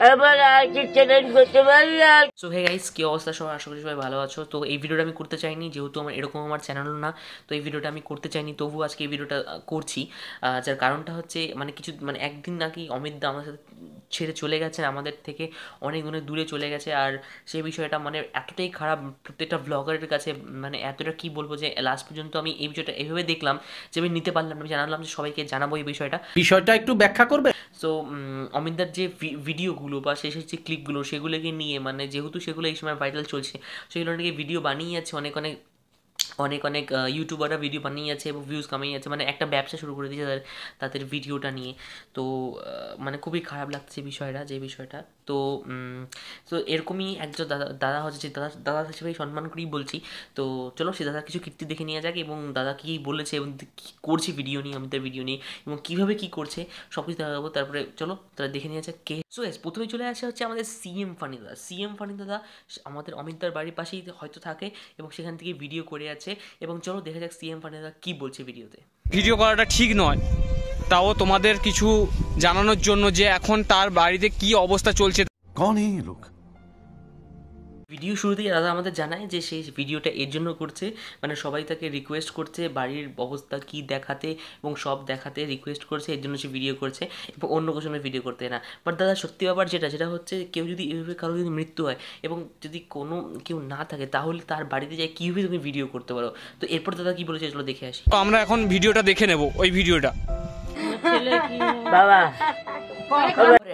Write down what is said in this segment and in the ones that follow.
কি so hey guys কি অবস্থা সবাই আশা করি সবাই ভালো আছো তো এই ভিডিওটা আমি করতে চাইনি যেহেতু আমার এরকম আমার চ্যানেল না তো এই ভিডিওটা আমি করতে চাইনি তবু আজকে এই ভিডিওটা করছি যার কারণটা হচ্ছে মানে কিছু মানে একদিন নাকি অমিত দা আমার সাথে ছেড়ে চলে গেছে আমাদের থেকে অনেক অনেক দূরে চলে গেছে আর সেই বিষয়টা মানে এতটাই খারাপ প্রত্যেকটা ব্লগারের কাছে মানে এতটা কি বলবো যে লাস্ট পর্যন্ত আমি এই বিষয়টা এভাবে দেখলাম যে আমি নিতে পারলাম আমি জানালাম যে সবাইকে জানাবো এই বিষয়টা বিষয়টা একটু ব্যাখ্যা করবে সো অমিতদার যে ভিডিওগুলো বা শেষের যে ক্লিপগুলো সেগুলোকে নিয়ে মানে যেহেতু সেগুলো এই সময় ভাইরাল চলছে সেগুলো নাকি ভিডিও বানিয়ে যাচ্ছে অনেক অনেক অনেক অনেক ইউটিউবাররা ভিডিও বানিয়ে এবং ভিউজ কামিয়ে যাচ্ছে মানে একটা ব্যবসা শুরু করে দিয়েছে তাদের তাদের ভিডিওটা নিয়ে তো মানে খুবই খারাপ লাগছে বিষয়টা যে বিষয়টা তো তো এরকমই একজন দাদা দাদা হচ্ছে যে দাদা দাদা হিসেবে সম্মান করেই বলছি তো চলো সে দাদার কিছু কীর্তি দেখে নেওয়া যাক এবং দাদা কী বলেছে এবং কী করছে ভিডিও নিয়ে আমাদের ভিডিও নিয়ে এবং কীভাবে কী করছে সব কিছু দেখাবো তারপরে চলো তারা দেখে নিয়ে যাক কে সো এস প্রথমে চলে আসে হচ্ছে আমাদের সিএম ফানি দাদা সিএম ফানি দাদা আমাদের অমিতদার বাড়ির পাশেই হয়তো থাকে এবং সেখান থেকে ভিডিও করে আছে এবং চলো দেখা যাক সিএম ফানি দাদা কী বলছে ভিডিওতে ভিডিও করাটা ঠিক নয় তাও তোমাদের কিছু জানানোর জন্য যে এখন তার বাড়িতে কি অবস্থা চলছে কোন লোক ভিডিও শুরুতেই দাদা আমাদের জানায় যে সেই ভিডিওটা এর জন্য করছে মানে সবাই তাকে রিকোয়েস্ট করছে বাড়ির অবস্থা কি দেখাতে এবং সব দেখাতে রিকোয়েস্ট করছে এর জন্য সে ভিডিও করছে এবং অন্য কোনো ভিডিও করতে না বাট দাদা সত্যি ব্যাপার যেটা সেটা হচ্ছে কেউ যদি এভাবে কারো যদি মৃত্যু হয় এবং যদি কোনো কেউ না থাকে তাহলে তার বাড়িতে যায় কীভাবে তুমি ভিডিও করতে পারো তো এরপর দাদা কী বলেছে চলো দেখে আসি আমরা এখন ভিডিওটা দেখে নেব ওই ভিডিওটা এমন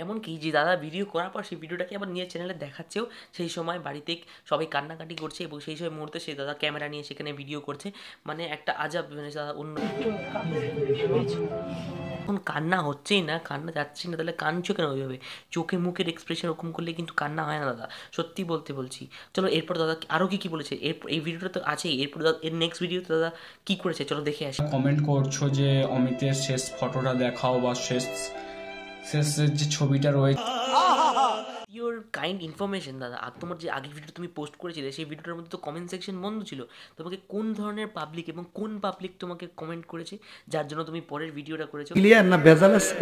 এমনকি যে দাদা ভিডিও করার পর সেই ভিডিওটাকে আবার নিয়ে চ্যানেলে দেখাচ্ছেও সেই সময় বাড়িতে সবাই কান্নাকাটি করছে এবং সেই সময় মুহূর্তে সেই দাদা ক্যামেরা নিয়ে সেখানে ভিডিও করছে মানে একটা আজাব মানে দাদা অন্য হ্যাঁ। এখন কান্না হচ্ছেই না কান্না যাচ্ছেই না তাহলে চোখে কেন ওইভাবে চোখে মুখের এক্সপ্রেশন ওরকম করলে কিন্তু কান্না হয় না দাদা সত্যি বলতে বলছি চলো এরপর দাদা আরও কী কী বলেছে এর এই ভিডিওটা তো আছেই এরপর দাদা এর নেক্সট ভিডিওতে দাদা কী করেছে চলো দেখে আসি কমেন্ট করছো যে অমিতের শেষ ফটোটা দেখাও বা শেষ শেষ যে ছবিটা রয়েছে ইউর কাইন্ড ইনফরমেশন দাদা আর তোমার যে আগের ভিডিও তুমি পোস্ট করেছিলে সেই ভিডিওটার মধ্যে তো কমেন্ট সেকশন বন্ধ ছিল তোমাকে কোন ধরনের পাবলিক এবং কোন পাবলিক তোমাকে কমেন্ট করেছে যার জন্য তুমি পরের ভিডিওটা করেছো ক্লিয়ার না বেজাল আছে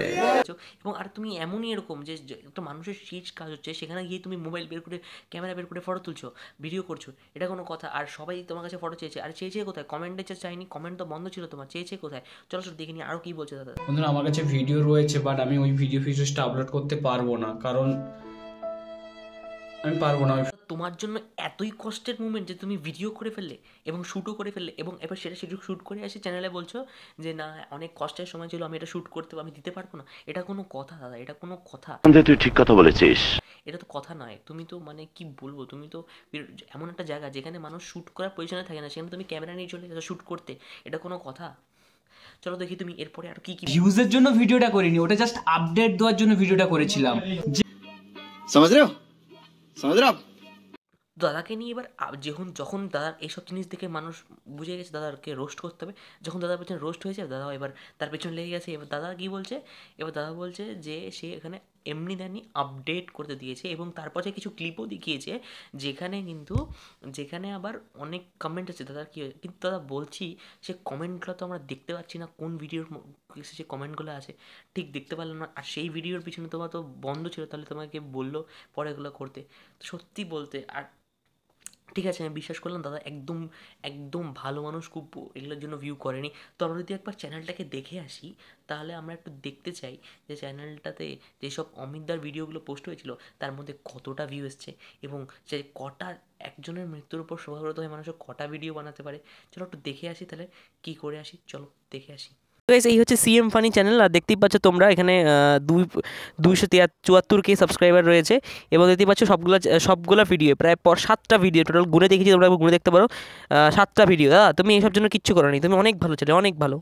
এবং আর তুমি এমনই এরকম যে একটা মানুষের সিজ কাজ হচ্ছে সেখানে গিয়ে তুমি মোবাইল বের করে ক্যামেরা বের করে ফটো তুলছো ভিডিও করছো এটা কোনো কথা আর সবাই তোমার কাছে ফটো চেয়েছে আর চেয়েছে কোথায় কমেন্টে চাইনি কমেন্ট তো বন্ধ ছিল তোমার চেয়েছে কোথায় চলো চলো দেখে নি আরও কী বলছে দাদা বন্ধুরা আমার কাছে ভিডিও রয়েছে বাট আমি ওই ভিডিও ফিচার্সটা আপলোড করতে পারবো না কারণ আমি পারবো না তোমার জন্য এতই কষ্টের মুমেন্ট যে তুমি ভিডিও করে ফেললে এবং শ্যুটও করে ফেললে এবং এবার সেটা সেটা শ্যুট করে এসে চ্যানেলে বলছো যে না অনেক কষ্টের সময় ছিল আমি এটা শ্যুট করতে আমি দিতে পারবো না এটা কোনো কথা দাদা এটা কোনো কথা তুই ঠিক কথা বলেছিস এটা তো কথা নয় তুমি তো মানে কি বলবো তুমি তো এমন একটা জায়গা যেখানে মানুষ শ্যুট করার পজিশনে থাকে না সেখানে তুমি ক্যামেরা নিয়ে চলে গেছো শ্যুট করতে এটা কোনো কথা চলো দেখি তুমি এরপরে আর কি কি ভিউজের জন্য ভিডিওটা করিনি ওটা জাস্ট আপডেট দেওয়ার জন্য ভিডিওটা করেছিলাম সমাজ সমুদ্রাপ দাদাকে নিয়ে এবার যখন যখন দাদার এইসব জিনিস দেখে মানুষ বুঝে গেছে দাদাকে রোস্ট করতে হবে যখন দাদার পেছনে রোস্ট হয়েছে দাদা এবার তার পেছনে লেগে গেছে এবার দাদা কী বলছে এবার দাদা বলছে যে সে এখানে এমনি তেমনি আপডেট করতে দিয়েছে এবং তারপরে কিছু ক্লিপও দেখিয়েছে যেখানে কিন্তু যেখানে আবার অনেক কমেন্ট আছে দাদা কী কিন্তু দাদা বলছি সে কমেন্টগুলো তো আমরা দেখতে পাচ্ছি না কোন ভিডিওর সে কমেন্টগুলো আছে ঠিক দেখতে পারলাম না আর সেই ভিডিওর পিছনে তোমার তো বন্ধ ছিল তাহলে তোমাকে বললো পরে এগুলো করতে সত্যি বলতে আর ঠিক আছে আমি বিশ্বাস করলাম দাদা একদম একদম ভালো মানুষ খুব এগুলোর জন্য ভিউ করেনি তো আমরা যদি একবার চ্যানেলটাকে দেখে আসি তাহলে আমরা একটু দেখতে চাই যে চ্যানেলটাতে যেসব অমিতদার ভিডিওগুলো পোস্ট হয়েছিল তার মধ্যে কতটা ভিউ এসছে এবং যে কটা একজনের মৃত্যুর উপর শোভাগ্রত হয়ে মানুষের কটা ভিডিও বানাতে পারে চলো একটু দেখে আসি তাহলে কী করে আসি চলো দেখে আসি তো এই হচ্ছে সিএম ফানি চ্যানেল আর দেখতেই পাচ্ছ তোমরা এখানে দুই দুইশো চুয়াত্তর কে সাবস্ক্রাইবার রয়েছে এবং দেখতেই পাচ্ছ সবগুলো সবগুলো ভিডিও প্রায় পর সাতটা ভিডিও টোটাল গুনে দেখেছি তোমরা গুনে দেখতে পারো সাতটা ভিডিও দাদা তুমি এইসব জন্য কিচ্ছু করো নি তুমি অনেক ভালো ছেলে অনেক ভালো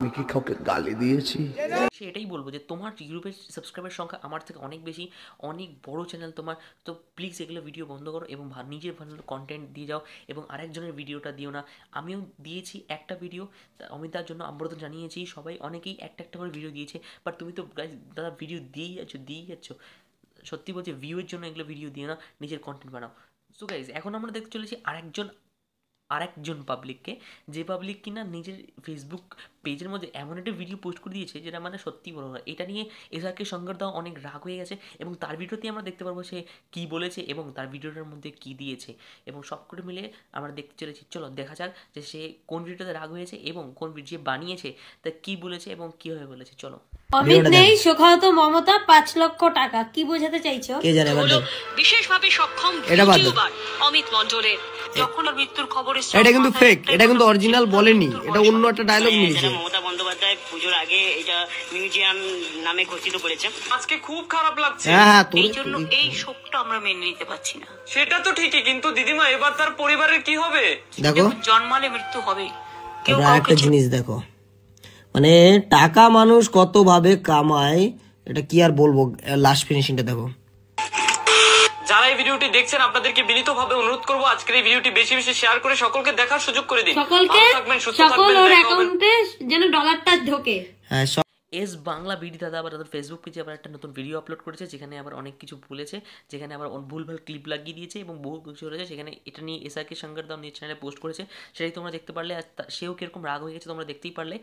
আমি কি কাউকে গালি দিয়েছি এটাই বলবো যে তোমার ইউরোপের সাবস্ক্রাইবার সংখ্যা আমার থেকে অনেক বেশি অনেক বড় চ্যানেল তোমার তো প্লিজ এগুলো ভিডিও বন্ধ করো এবং নিজের ভালো কন্টেন্ট দিয়ে যাও এবং আরেকজনের ভিডিওটা দিও না আমিও দিয়েছি একটা ভিডিও অমিতার জন্য আমরা তো জানিয়েছি সবাই অনেকেই একটা একটা করে ভিডিও দিয়েছে বাট তুমি তো দাদা ভিডিও দিয়েই যাচ্ছ দিয়েই যাচ্ছ সত্যি বলছে ভিউয়ের জন্য এগুলো ভিডিও দিও না নিজের কন্টেন্ট বানাও সো গাইজ এখন আমরা দেখতে চলেছি আরেকজন আরেকজন পাবলিককে যে পাবলিক কিনা নিজের ফেসবুক পেজের মধ্যে এমন একটা ভিডিও পোস্ট করে দিয়েছে যেটা মানে সত্যি বলো না এটা নিয়ে এসআরকে শঙ্কর দাও অনেক রাগ হয়ে গেছে এবং তার ভিডিওতেই আমরা দেখতে পারবো সে কী বলেছে এবং তার ভিডিওটার মধ্যে কী দিয়েছে এবং সব মিলে আমরা দেখতে চলেছি চলো দেখা যাক যে সে কোন ভিডিওতে রাগ হয়েছে এবং কোন ভিডিও বানিয়েছে তা কী বলেছে এবং কীভাবে বলেছে চলো অমিত নেই সুখত মমতা পাঁচ লক্ষ টাকা কি বোঝাতে চাইছো কে জানে হলো বিশেষভাবে সক্ষম এটা বাদ অমিত মন্ডলের যখন ওর মৃত্যুর খবর এটা কিন্তু ফেক এটা কিন্তু অরিজিনাল বলেনি এটা অন্য একটা ডায়লগ মিলেছে মমতা বন্দ্যোপাধ্যায় পুজোর আগে এটা মিউজিয়াম নামে ঘোষিত করেছে আজকে খুব খারাপ লাগছে হ্যাঁ হ্যাঁ এই জন্য এই শোকটা আমরা মেনে নিতে পারছি না সেটা তো ঠিকই কিন্তু দিদিমা এবার তার পরিবারের কি হবে দেখো জন্মালে মৃত্যু হবে কেউ একটা জিনিস দেখো মানে টাকা মানুষ কতভাবে কামায় এটা কি আর বলবো লাস্ট ফিনিশিংটা দেখো যারা এই ভিডিওটি দেখছেন আপনাদেরকে বিনীত ভাবে অনুরোধ করব আজকের এই ভিডিওটি বেশি বেশি শেয়ার করে সকলকে দেখার সুযোগ করে দিন সকলকে সকল ওর অ্যাকাউন্টে যেন ডলারটা ঢোকে হ্যাঁ এস বাংলা বিডি দাদা আবার তাদের ফেসবুক পেজে আবার একটা নতুন ভিডিও আপলোড করেছে যেখানে আবার অনেক কিছু বলেছে যেখানে আবার ভুলভাল ক্লিপ লাগিয়ে দিয়েছে এবং বহু কিছু রয়েছে সেখানে এটা নিয়ে এস আর কে শঙ্কর দাম নিয়ে চ্যানেলে পোস্ট করেছে সেটাই তোমরা দেখতে পারলে আর সেও কীরকম রাগ হয়ে গেছে তোমরা দেখতেই পারলে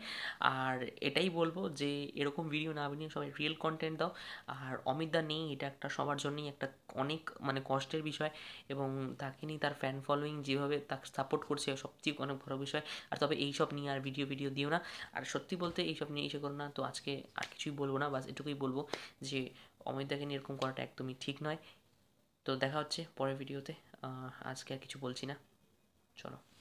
আর এটাই বলবো যে এরকম ভিডিও না বানিয়ে সবাই রিয়েল কন্টেন্ট দাও আর অমিত দা নেই এটা একটা সবার জন্যই একটা অনেক মানে কষ্টের বিষয় এবং তাকে নিয়ে তার ফ্যান ফলোয়িং যেভাবে তাকে সাপোর্ট করছে সবচেয়ে অনেক বড় বিষয় আর তবে এইসব নিয়ে আর ভিডিও ভিডিও দিও না আর সত্যি বলতে এইসব নিয়ে এসে করো না তো আজকে আজকে আর কিছুই বলবো না বাস এটুকুই বলবো যে অমিতাকে নিয়ে এরকম করাটা একদমই ঠিক নয় তো দেখা হচ্ছে পরের ভিডিওতে আজকে আর কিছু বলছি না চলো